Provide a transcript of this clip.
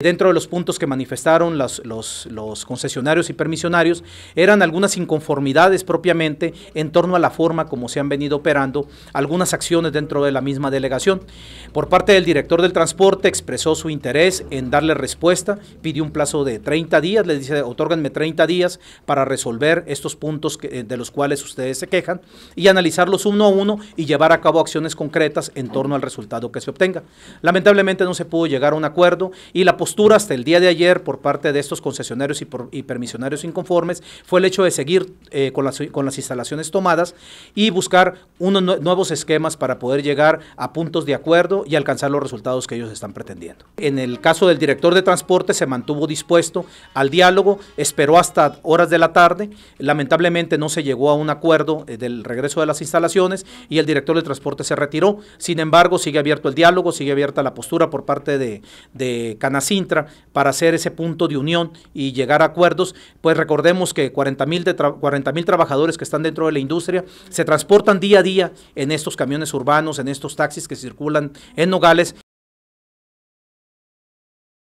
Dentro de los puntos que manifestaron los, concesionarios y permisionarios eran algunas inconformidades propiamente en torno a la forma como se han venido operando algunas acciones dentro de la misma delegación. Por parte del director del transporte expresó su interés en darle respuesta, pidió un plazo de 30 días, les dice, otórganme 30 días para resolver estos puntos de los cuales ustedes se quejan y analizarlos uno a uno y llevar a cabo acciones concretas en torno al resultado que se obtenga. Lamentablemente no se pudo llegar a un acuerdo y la postura hasta el día de ayer por parte de estos concesionarios y, permisionarios inconformes fue el hecho de seguir eh, con, las, con las instalaciones tomadas y buscar unos nuevos esquemas para poder llegar a puntos de acuerdo y alcanzar los resultados que ellos están pretendiendo. En el caso del director de transporte se mantuvo dispuesto al diálogo, esperó hasta horas de la tarde, lamentablemente no se llegó a un acuerdo eh, del regreso de las instalaciones y el director de transporte se retiró, sin embargo sigue abierto el diálogo, sigue abierta la postura por parte de, de para hacer ese punto de unión y llegar a acuerdos. Pues recordemos que 40 mil trabajadores que están dentro de la industria se transportan día a día en estos camiones urbanos, en estos taxis que circulan en Nogales